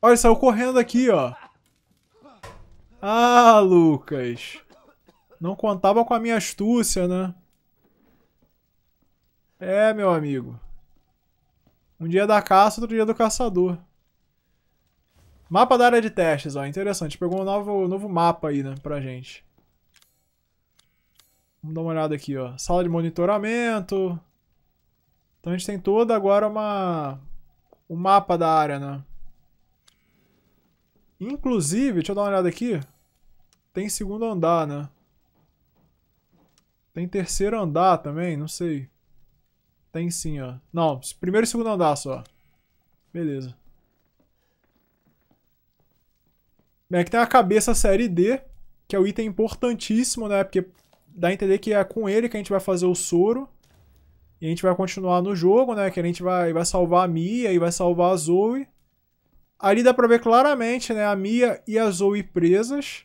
Olha, ele saiu correndo aqui, ó. Ah, Lucas. Não contava com a minha astúcia, né? É, meu amigo. Um dia é da caça, outro dia é do caçador. Mapa da área de testes, ó. Interessante. Pegou um novo, novo mapa aí, né, pra gente. Vamos dar uma olhada aqui, ó. Sala de monitoramento. Então a gente tem toda agora uma... Um mapa da área, né? Inclusive, deixa eu dar uma olhada aqui. Tem segundo andar, né? Tem terceiro andar também, não sei. Tem sim, ó. Não, primeiro e segundo andar só. Beleza. Bem, é aqui tem a cabeça série D, que é o item importantíssimo, né? Porque dá a entender que é com ele que a gente vai fazer o soro. E a gente vai continuar no jogo, né? Que a gente vai, vai salvar a Mia e vai salvar a Zoe. Ali dá pra ver claramente, né? A Mia e a Zoe presas.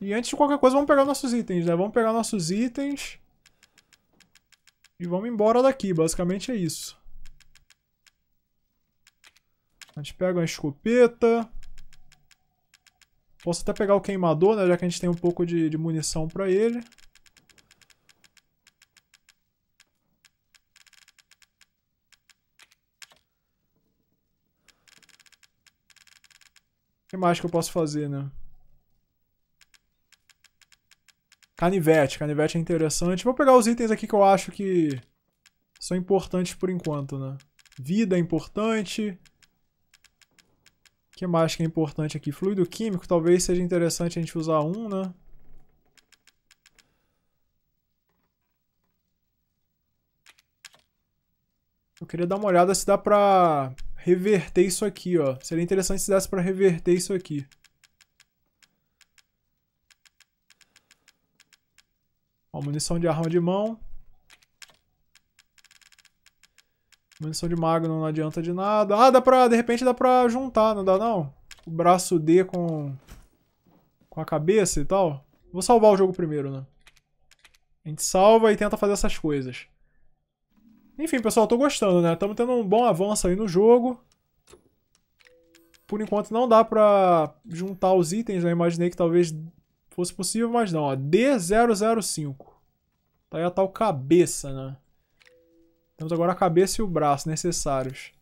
E antes de qualquer coisa, vamos pegar nossos itens, né? Vamos pegar nossos itens. E vamos embora daqui. Basicamente é isso. A gente pega uma escopeta. Posso até pegar o queimador, né? Já que a gente tem um pouco de, de munição pra ele. que mais que eu posso fazer, né? Canivete. Canivete é interessante. Vou pegar os itens aqui que eu acho que são importantes por enquanto, né? Vida é importante. O que mais que é importante aqui? Fluido químico. Talvez seja interessante a gente usar um, né? Eu queria dar uma olhada se dá pra reverter isso aqui, ó. Seria interessante se desse para reverter isso aqui. Ó, munição de arma de mão. Munição de mago não adianta de nada. Ah, dá pra, de repente dá pra juntar, não dá não? O braço D com, com a cabeça e tal. Vou salvar o jogo primeiro, né? A gente salva e tenta fazer essas coisas. Enfim, pessoal, tô gostando, né? Estamos tendo um bom avanço aí no jogo. Por enquanto não dá pra juntar os itens, né? Imaginei que talvez fosse possível, mas não. Ó, D005. Tá aí a tal cabeça, né? Temos agora a cabeça e o braço necessários.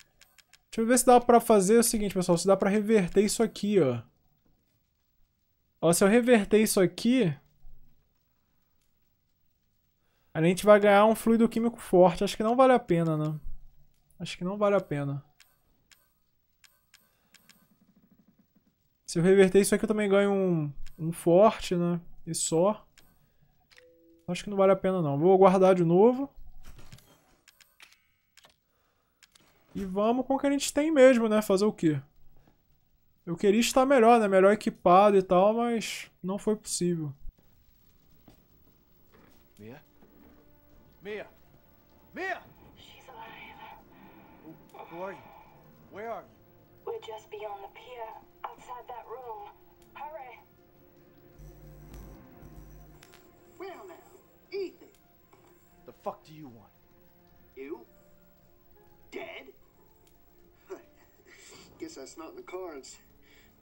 Deixa eu ver se dá pra fazer o seguinte, pessoal. Se dá pra reverter isso aqui, ó. Ó, se eu reverter isso aqui... A gente vai ganhar um fluido químico forte. Acho que não vale a pena, né? Acho que não vale a pena. Se eu reverter isso aqui, eu também ganho um, um forte, né? E só. Acho que não vale a pena, não. Vou guardar de novo. E vamos com o que a gente tem mesmo, né? Fazer o quê? Eu queria estar melhor, né? Melhor equipado e tal, mas não foi possível. Mia! Mia! She's alive. Who, who are you? Where are you? We're just beyond the pier, outside that room. Hurry! Well now, Ethan. The fuck do you want? You? Dead? Guess that's not in the cards.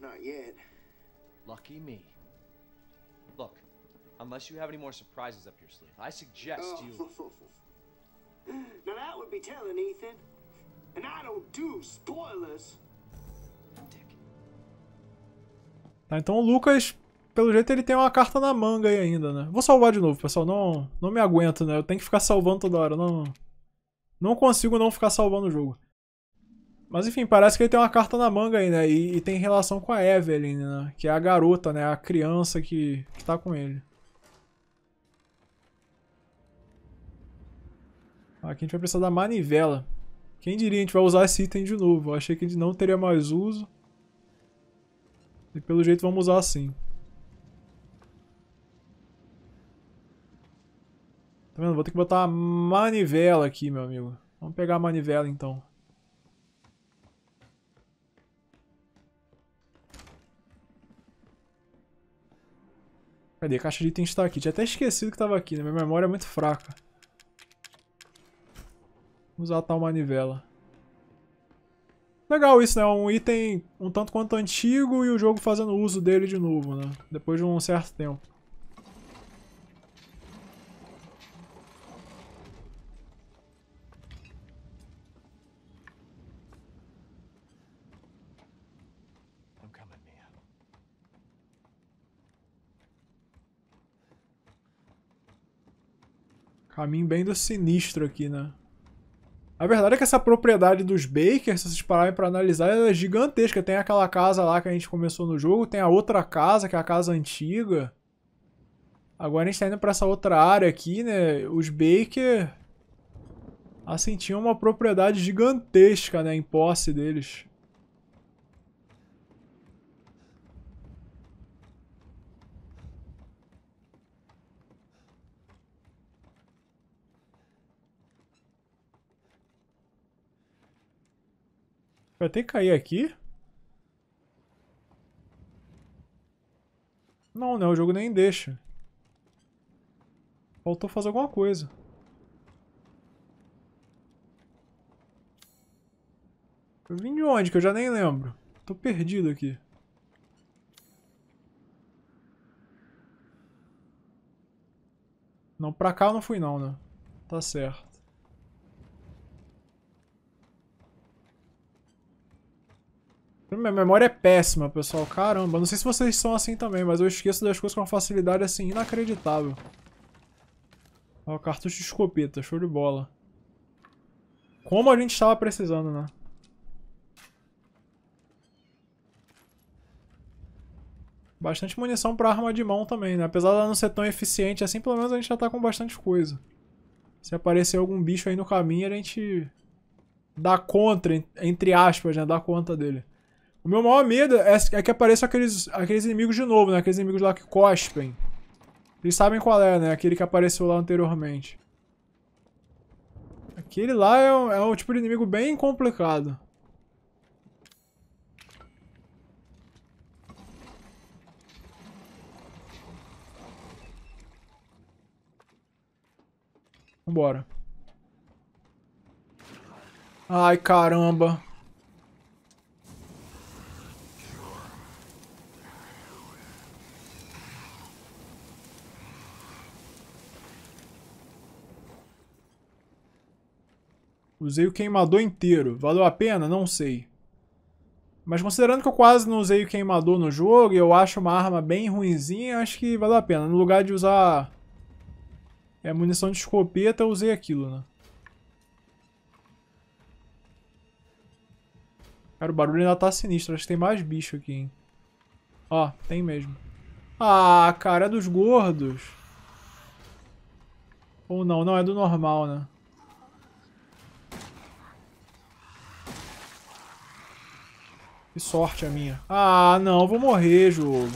Not yet. Lucky me. Unless you have any more surprises up your sleeve. I suggest oh. you... now that would be telling, Ethan. And I don't do spoilers. Tá, então o Lucas, pelo jeito, ele tem uma carta na manga aí ainda, né? Vou salvar de novo, pessoal. Não, não me aguento, né? Eu tenho que ficar salvando toda hora. Não, não consigo não ficar salvando o jogo. Mas enfim, parece que ele tem uma carta na manga aí, né? E, e tem relação com a Evelyn, né? Que é a garota, né? A criança que, que tá com ele. Aqui a gente vai precisar da manivela. Quem diria, a gente vai usar esse item de novo. Eu achei que a gente não teria mais uso. E pelo jeito vamos usar assim. Tá vendo? Vou ter que botar a manivela aqui, meu amigo. Vamos pegar a manivela então. Cadê? A caixa de itens está aqui. Tinha até esquecido que estava aqui, né? Minha memória é muito fraca usar a tal manivela. Legal isso, né? Um item um tanto quanto antigo e o jogo fazendo uso dele de novo, né? Depois de um certo tempo. Caminho bem do sinistro aqui, né? A verdade é que essa propriedade dos Bakers, se vocês pararem para analisar, ela é gigantesca. Tem aquela casa lá que a gente começou no jogo, tem a outra casa, que é a casa antiga. Agora a gente está indo para essa outra área aqui, né? Os Baker, assim, tinham uma propriedade gigantesca, né, em posse deles. Vai ter que cair aqui. Não, né? O jogo nem deixa. Faltou fazer alguma coisa. Eu vim de onde? Que eu já nem lembro. Tô perdido aqui. Não, pra cá eu não fui não, né? Tá certo. Minha memória é péssima, pessoal. Caramba, não sei se vocês são assim também, mas eu esqueço das coisas com uma facilidade assim inacreditável. Ó, cartucho de escopeta, show de bola. Como a gente estava precisando, né? Bastante munição para arma de mão também, né? Apesar dela não ser tão eficiente assim, pelo menos a gente já tá com bastante coisa. Se aparecer algum bicho aí no caminho, a gente dá contra, entre aspas, né? Dá conta dele. O meu maior medo é, é que apareçam aqueles, aqueles inimigos de novo, né? Aqueles inimigos lá que cospem. Vocês sabem qual é, né? Aquele que apareceu lá anteriormente. Aquele lá é um, é um tipo de inimigo bem complicado. Vambora. Ai, caramba. Usei o queimador inteiro. Valeu a pena? Não sei. Mas considerando que eu quase não usei o queimador no jogo, eu acho uma arma bem ruinzinha, acho que valeu a pena. No lugar de usar é, munição de escopeta, eu usei aquilo, né? Cara, o barulho ainda tá sinistro. Acho que tem mais bicho aqui, hein? Ó, tem mesmo. Ah, cara, é dos gordos. Ou não, não, é do normal, né? Que sorte a minha. Ah, não, vou morrer, jogo.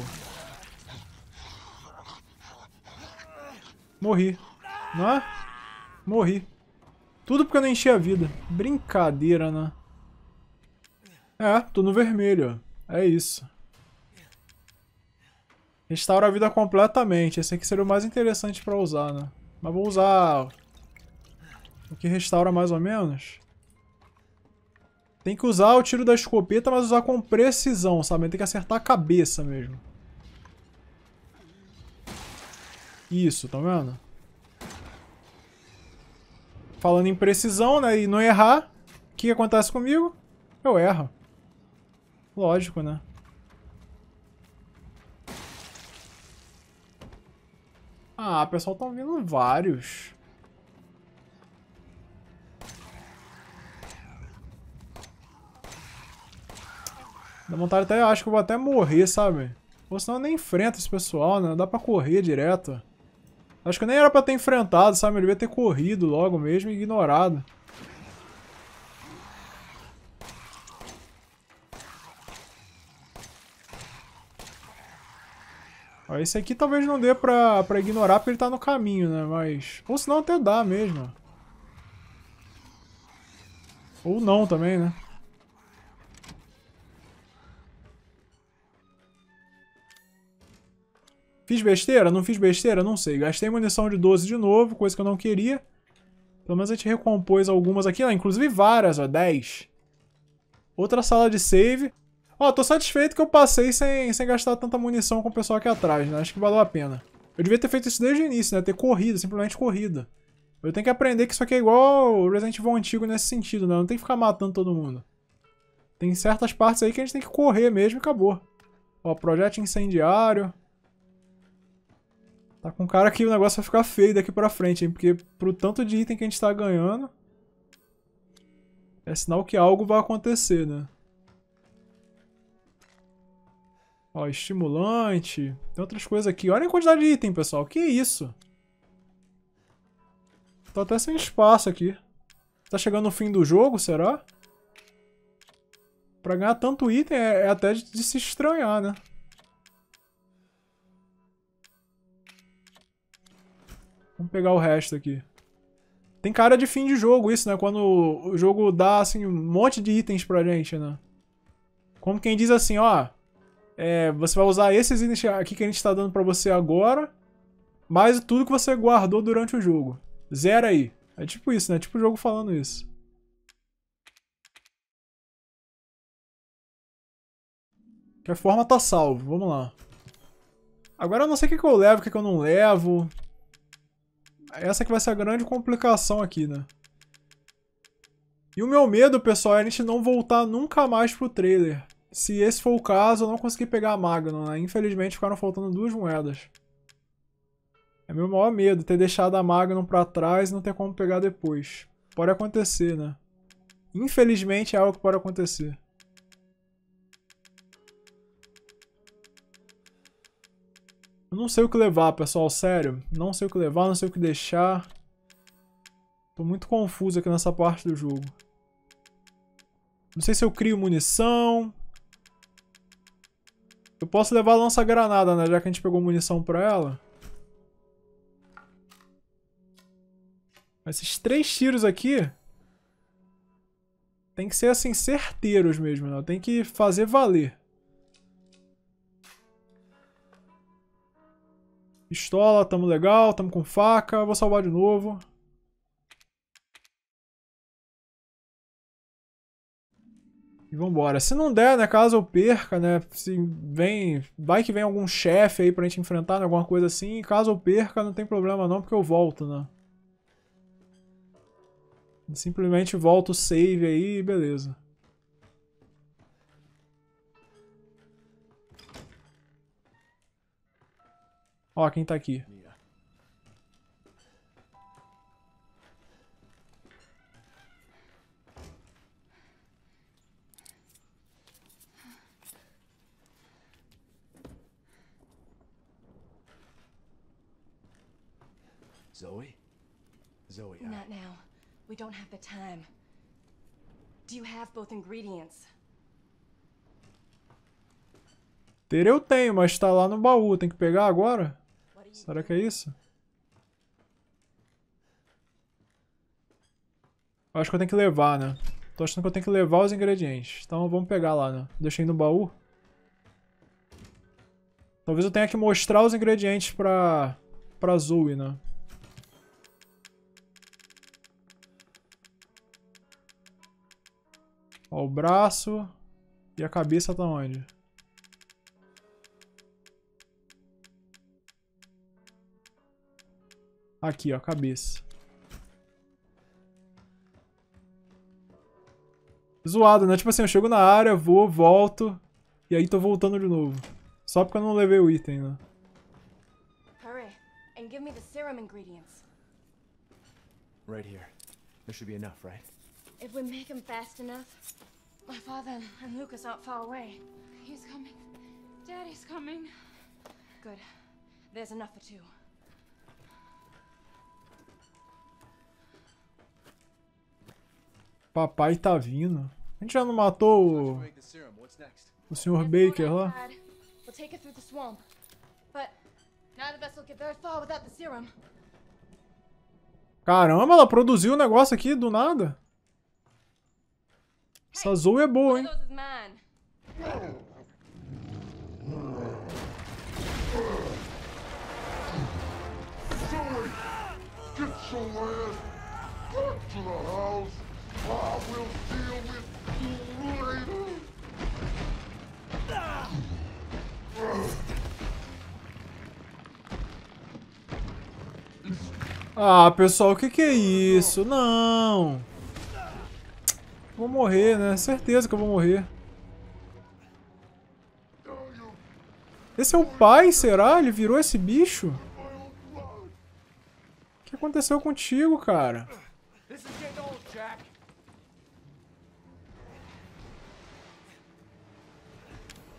Morri. Não é? Morri. Tudo porque eu não enchi a vida. Brincadeira, né? É, tô no vermelho. É isso. Restaura a vida completamente. Esse aqui seria o mais interessante pra usar, né? Mas vou usar... O que restaura mais ou menos? Tem que usar o tiro da escopeta, mas usar com precisão, sabe? Tem que acertar a cabeça mesmo. Isso, tá vendo? Falando em precisão, né? E não errar, o que acontece comigo? Eu erro. Lógico, né? Ah, pessoal, tá vindo vários. Dá vontade até, acho que eu vou até morrer, sabe? Ou senão eu nem enfrento esse pessoal, né? Não dá pra correr direto. Acho que nem era pra ter enfrentado, sabe? Eu devia ter corrido logo mesmo e ignorado. Ó, esse aqui talvez não dê pra, pra ignorar porque ele tá no caminho, né? Mas... Ou senão até dá mesmo. Ou não também, né? Fiz besteira? Não fiz besteira? Não sei. Gastei munição de 12 de novo, coisa que eu não queria. Pelo menos a gente recompôs algumas aqui, ó, inclusive várias, ó, 10. Outra sala de save. Ó, tô satisfeito que eu passei sem, sem gastar tanta munição com o pessoal aqui atrás, né? Acho que valeu a pena. Eu devia ter feito isso desde o início, né? Ter corrido, simplesmente corrido. Eu tenho que aprender que isso aqui é igual o Resident Evil antigo nesse sentido, né? Não tem que ficar matando todo mundo. Tem certas partes aí que a gente tem que correr mesmo e acabou. Ó, projeto incendiário. Tá com cara que o negócio vai ficar feio daqui pra frente, hein? Porque pro tanto de item que a gente tá ganhando... É sinal que algo vai acontecer, né? Ó, estimulante. Tem outras coisas aqui. Olha a quantidade de item, pessoal. Que isso? Tô até sem espaço aqui. Tá chegando o fim do jogo, será? Pra ganhar tanto item é, é até de, de se estranhar, né? Vamos pegar o resto aqui. Tem cara de fim de jogo isso, né? Quando o jogo dá, assim, um monte de itens pra gente, né? Como quem diz assim, ó... É, você vai usar esses itens aqui que a gente tá dando pra você agora, mais tudo que você guardou durante o jogo. Zero aí. É tipo isso, né? tipo o jogo falando isso. Que a forma tá salvo. Vamos lá. Agora eu não sei o que, que eu levo, o que, que eu não levo essa que vai ser a grande complicação aqui, né? E o meu medo, pessoal, é a gente não voltar nunca mais pro trailer. Se esse for o caso, eu não consegui pegar a Magnum, né? Infelizmente ficaram faltando duas moedas. É meu maior medo, ter deixado a Magnum pra trás e não ter como pegar depois. Pode acontecer, né? Infelizmente é algo que pode acontecer. Eu não sei o que levar, pessoal, sério. Não sei o que levar, não sei o que deixar. Tô muito confuso aqui nessa parte do jogo. Não sei se eu crio munição. Eu posso levar a lança-granada, né? Já que a gente pegou munição pra ela. Esses três tiros aqui... Tem que ser, assim, certeiros mesmo, né? Tem que fazer valer. Pistola, tamo legal, tamo com faca. Vou salvar de novo. E vambora. Se não der, né, caso eu perca, né, se vem... Vai que vem algum chefe aí pra gente enfrentar, né, alguma coisa assim. caso eu perca, não tem problema não, porque eu volto, né. Simplesmente volto o save aí e beleza. Ó, quem tá aqui. Zoe? Zoe, I... Not now. We don't have the time. Do you have both ingredients? Ter eu tenho, mas tá lá no baú. Tem que pegar agora? Será que é isso? Eu acho que eu tenho que levar, né? Tô achando que eu tenho que levar os ingredientes. Então vamos pegar lá, né? Deixei no baú. Talvez eu tenha que mostrar os ingredientes pra... pra Zoe, né? Ó, o braço... E a cabeça tá onde? Aqui, ó, cabeça. Zoado, né? Tipo assim, eu chego na área, vou, volto, e aí tô voltando de novo. Só porque eu não levei o item, né? and give me the serum ingredients. Right here. There should be enough, right? If we make him fast enough, my father and Lucas aren't far away. He's coming. Daddy's coming. Good. There's enough for two. Papai tá vindo. A gente já não matou o, o Sr. Baker lá? serum. Caramba, ela produziu o um negócio aqui do nada. Essa Zoe é boa, hein? Zoe, get your ass back to the house. Ah, pessoal, o que, que é isso? Não! Vou morrer, né? Certeza que eu vou morrer. Esse é o pai, será? Ele virou esse bicho? O que aconteceu contigo, cara?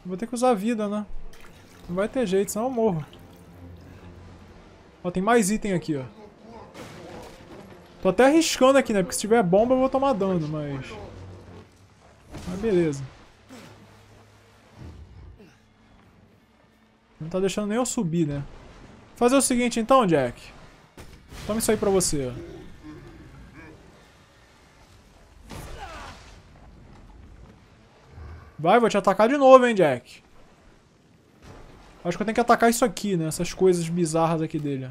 Vou ter que usar vida, né? Não vai ter jeito, senão eu morro. Ó, tem mais item aqui, ó. Tô até arriscando aqui, né? Porque se tiver bomba eu vou tomar dano, mas... Mas beleza. Não tá deixando nem eu subir, né? Fazer o seguinte então, Jack. Toma isso aí pra você, ó. Vai, vou te atacar de novo, hein, Jack. Acho que eu tenho que atacar isso aqui, né? Essas coisas bizarras aqui dele.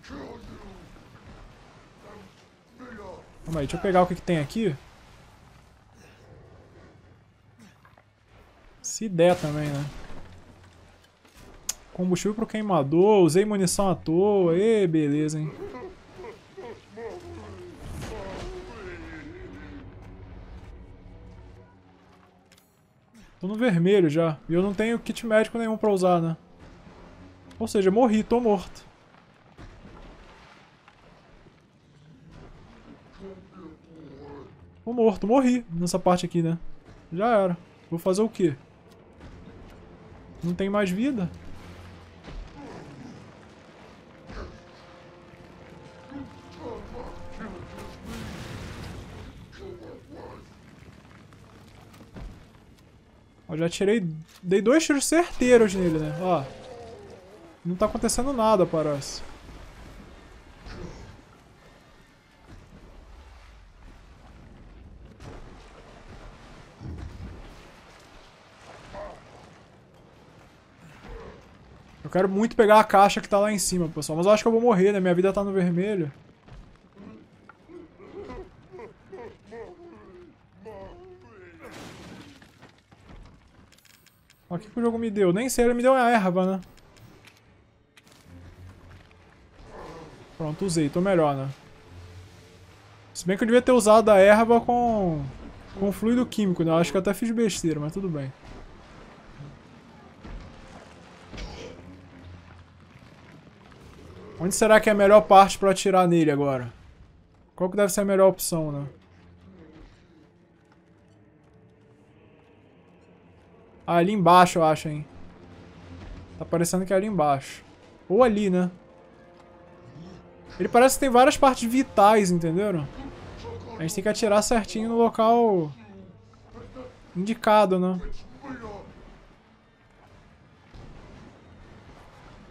Calma aí, deixa eu pegar o que, que tem aqui. Se der também, né? Combustível pro queimador, usei munição à toa. E beleza, hein? Tô no vermelho já. E eu não tenho kit médico nenhum pra usar, né? Ou seja, morri, tô morto. Tô morto, morri nessa parte aqui, né? Já era. Vou fazer o quê? Não tem mais vida? já tirei... Dei dois tiros certeiros nele, né? Ó. Não tá acontecendo nada, parece. Eu quero muito pegar a caixa que tá lá em cima, pessoal. Mas eu acho que eu vou morrer, né? Minha vida tá no vermelho. o que, que, o jogo me deu? Nem sei, ele me deu a erva, né? Pronto, usei. Tô melhor, né? Se bem que eu devia ter usado a erva com... Com fluido químico, né? Eu acho que eu até fiz besteira, mas tudo bem. Onde será que é a melhor parte pra atirar nele agora? Qual que deve ser a melhor opção, né? Ah, ali embaixo, eu acho, hein. Tá parecendo que é ali embaixo. Ou ali, né? Ele parece que tem várias partes vitais, entenderam? A gente tem que atirar certinho no local indicado, né?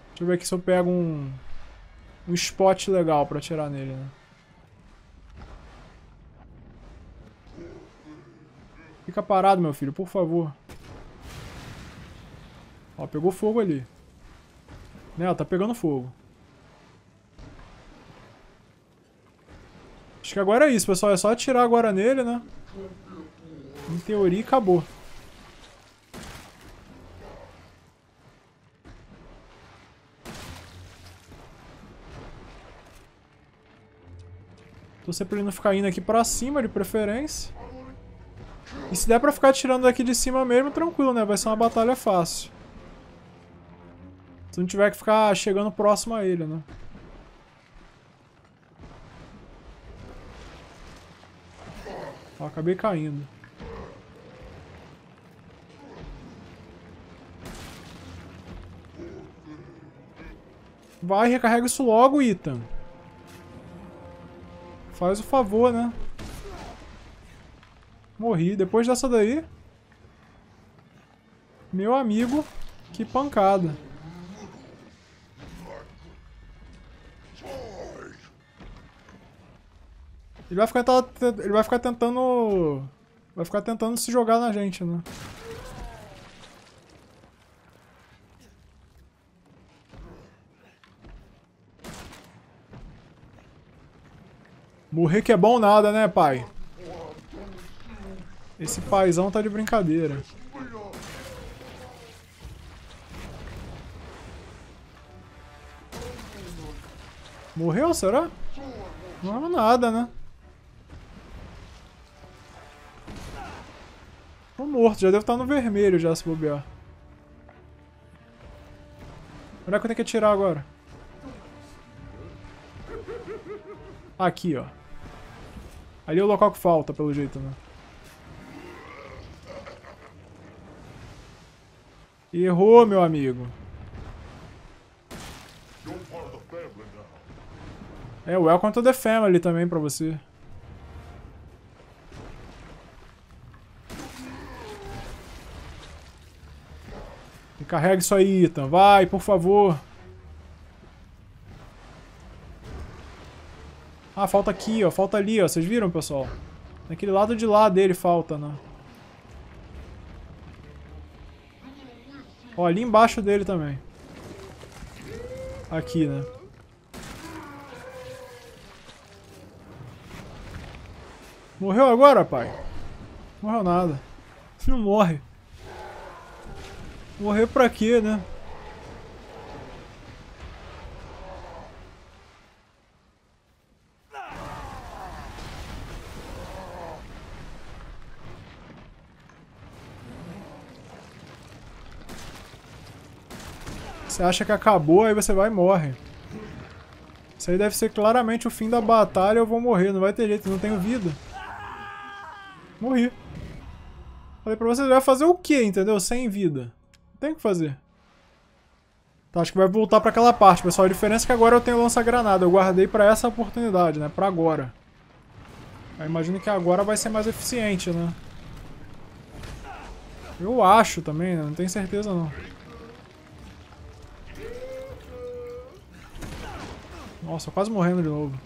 Deixa eu ver aqui se eu pego um, um spot legal pra atirar nele, né? Fica parado, meu filho, por favor. Ó, pegou fogo ali. Né, ela tá pegando fogo. Acho que agora é isso, pessoal. É só atirar agora nele, né? Em teoria, acabou. Torcer pra ele não ficar indo aqui pra cima, de preferência. E se der pra ficar atirando daqui de cima mesmo, tranquilo, né? Vai ser uma batalha fácil. Se não tiver que ficar chegando próximo a ele, né? Ó, acabei caindo. Vai, recarrega isso logo, Ethan. Faz o favor, né? Morri. Depois dessa daí... Meu amigo, que pancada. Ele vai ficar, ele vai ficar tentando... Vai ficar tentando se jogar na gente, né? Morrer que é bom nada, né, pai? Esse paizão tá de brincadeira. Morreu, será? Não é nada, né? Tô morto, já deve estar no vermelho já se bobear. Onde é que eu tenho que atirar agora? Aqui, ó. Ali é o local que falta, pelo jeito, né? Errou, meu amigo. É, welcome to the family também pra você. Carrega isso aí, Ethan. Vai, por favor. Ah, falta aqui, ó. Falta ali, ó. Vocês viram, pessoal? Naquele lado de lá dele falta, né? Ó, ali embaixo dele também. Aqui, né? Morreu agora, pai? Morreu nada. Não morre. Morrer pra quê, né? Você acha que acabou, aí você vai e morre. Isso aí deve ser claramente o fim da batalha, eu vou morrer, não vai ter jeito, não tenho vida. Morri. Falei pra você, vai fazer o quê, entendeu? Sem vida. Tem que fazer. Então acho que vai voltar pra aquela parte, pessoal. A diferença é que agora eu tenho lança-granada. Eu guardei pra essa oportunidade, né? Pra agora. Eu imagino que agora vai ser mais eficiente, né? Eu acho também, né? Não tenho certeza, não. Nossa, quase morrendo de novo.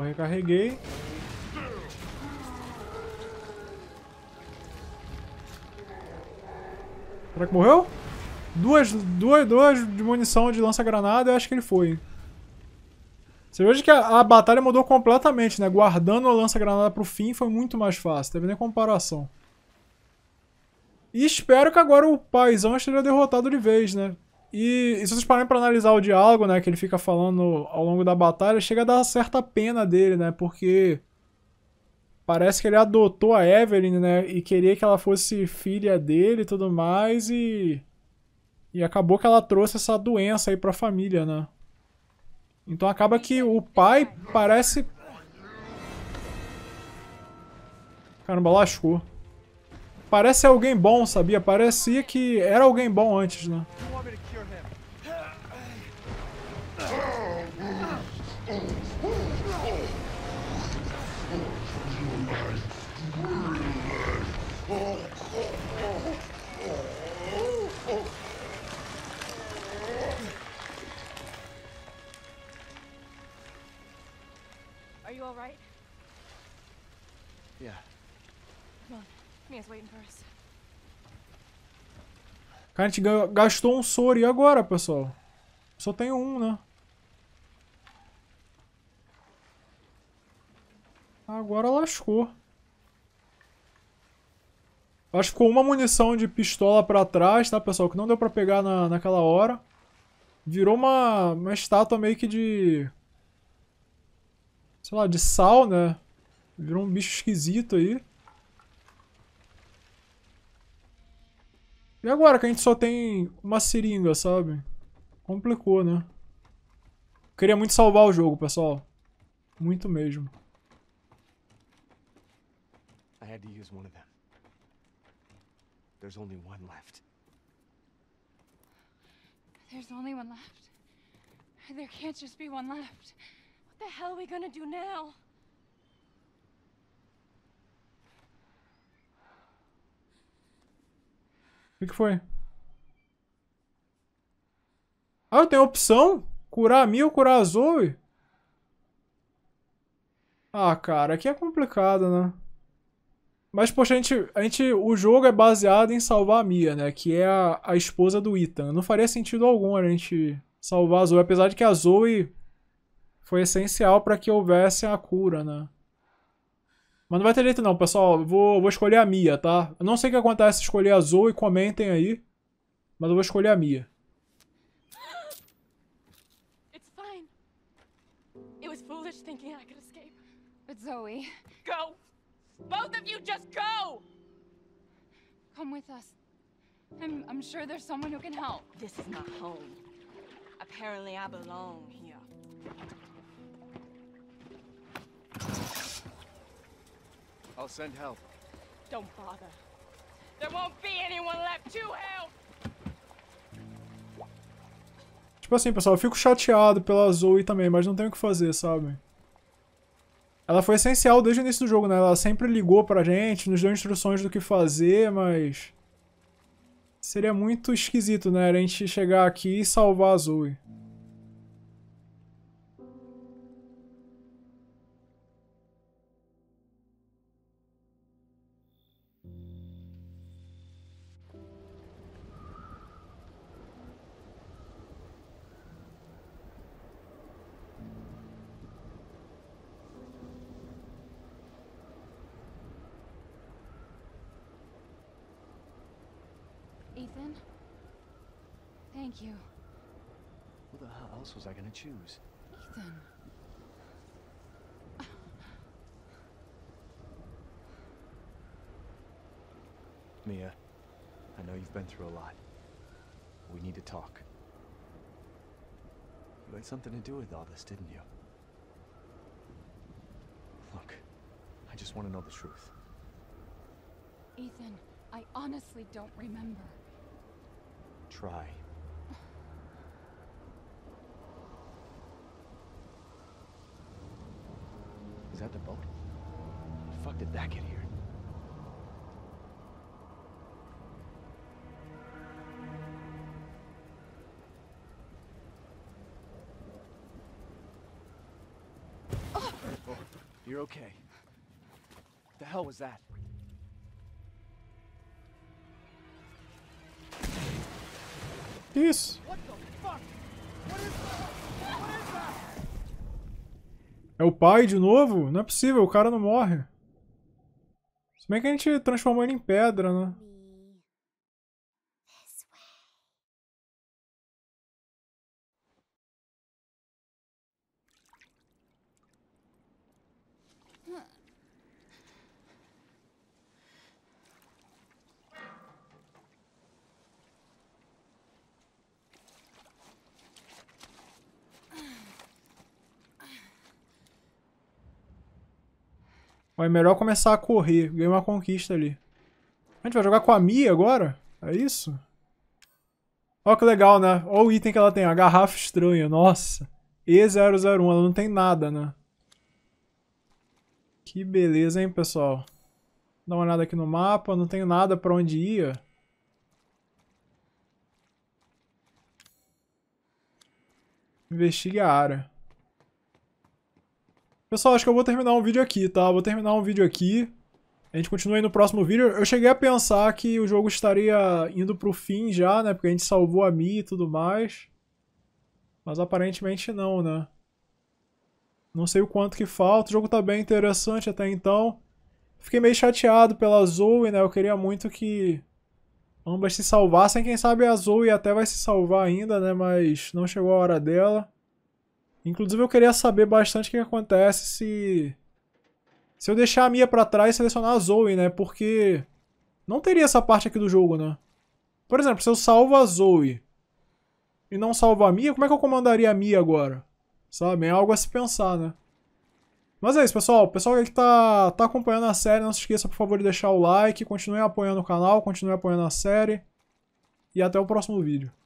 recarreguei. Será que morreu? Duas, duas, duas de munição de lança-granada, eu acho que ele foi. Você veja que a, a batalha mudou completamente, né? Guardando a lança-granada pro fim foi muito mais fácil, teve nem comparação. E espero que agora o paizão esteja derrotado de vez, né? E, e, se vocês pararem pra analisar o diálogo, né, que ele fica falando ao longo da batalha, chega a dar certa pena dele, né, porque parece que ele adotou a Evelyn, né, e queria que ela fosse filha dele e tudo mais, e... E acabou que ela trouxe essa doença aí pra família, né. Então acaba que o pai parece... Caramba, lascou. Parece alguém bom, sabia? Parecia que era alguém bom antes, né. Cara, a gente gastou um soro. E agora, pessoal? Só tenho um, né? Agora lascou. Acho que ficou uma munição de pistola pra trás, tá, pessoal? Que não deu pra pegar na, naquela hora. Virou uma, uma estátua meio que de... Sei lá, de sal, né? Virou um bicho esquisito aí. E agora que a gente só tem uma seringa, sabe? Complicou, né? Queria muito salvar o jogo, pessoal. Muito mesmo. I had to use one of them. There's only one left. There's only one left. There can't just be one left. What the hell are we gonna do now? O que, foi? Ah, eu tenho opção? Curar a mil, curar a Zoe. Ah, cara, aqui é complicado, né? Mas, poxa, a gente, a gente, o jogo é baseado em salvar a Mia, né? Que é a, a esposa do Ethan. Não faria sentido algum a gente salvar a Zoe, apesar de que a Zoe foi essencial para que houvesse a cura, né? Mas não vai ter jeito não, pessoal. Eu vou, vou escolher a Mia, tá? Eu não sei o que acontece se escolher a Zoe, comentem aí. Mas eu vou escolher a Mia. It's fine. It was foolish thinking I could escape. But Zoe... Go! Both of you just go! Come with us. I'm, I'm sure there's someone who can help. This is not home. Apparently I belong here. I'll send help. Don't bother. There won't be anyone left to help. Tipo assim, pessoal, eu fico chateado pela Zoe também, mas não tenho o que fazer, sabe? Ela foi essencial desde o início do jogo, né? Ela sempre ligou pra gente, nos deu instruções do que fazer, mas... Seria muito esquisito, né? A gente chegar aqui e salvar a Zoe. choose. Ethan. Mia, I know you've been through a lot. We need to talk. You had something to do with all this, didn't you? Look, I just want to know the truth. Ethan, I honestly don't remember. Try Is that the boat? The fuck did that get here? Oh, you're okay. What the hell was that? Peace. What the fuck? What is that? É o pai de novo? Não é possível, o cara não morre. Se bem que a gente transformou ele em pedra, né? é melhor começar a correr. Ganhei uma conquista ali. A gente vai jogar com a Mia agora? É isso? Olha que legal, né? Olha o item que ela tem. A garrafa estranha. Nossa. E001. Ela não tem nada, né? Que beleza, hein, pessoal? Dá uma olhada aqui no mapa. Não tenho nada pra onde ir. Investigue a área. Pessoal, acho que eu vou terminar um vídeo aqui, tá? Vou terminar um vídeo aqui. A gente continua aí no próximo vídeo. Eu cheguei a pensar que o jogo estaria indo pro fim já, né? Porque a gente salvou a Mi e tudo mais. Mas aparentemente não, né? Não sei o quanto que falta. O jogo tá bem interessante até então. Fiquei meio chateado pela Zoe, né? Eu queria muito que ambas se salvassem. Quem sabe a Zoe até vai se salvar ainda, né? Mas não chegou a hora dela. Inclusive eu queria saber bastante o que acontece se... Se eu deixar a Mia pra trás e selecionar a Zoe, né? Porque não teria essa parte aqui do jogo, né? Por exemplo, se eu salvo a Zoe e não salvo a Mia, como é que eu comandaria a Mia agora? Sabe? É algo a se pensar, né? Mas é isso, pessoal. O pessoal que tá, tá acompanhando a série, não se esqueça, por favor, de deixar o like. Continue apoiando o canal, continue apoiando a série. E até o próximo vídeo.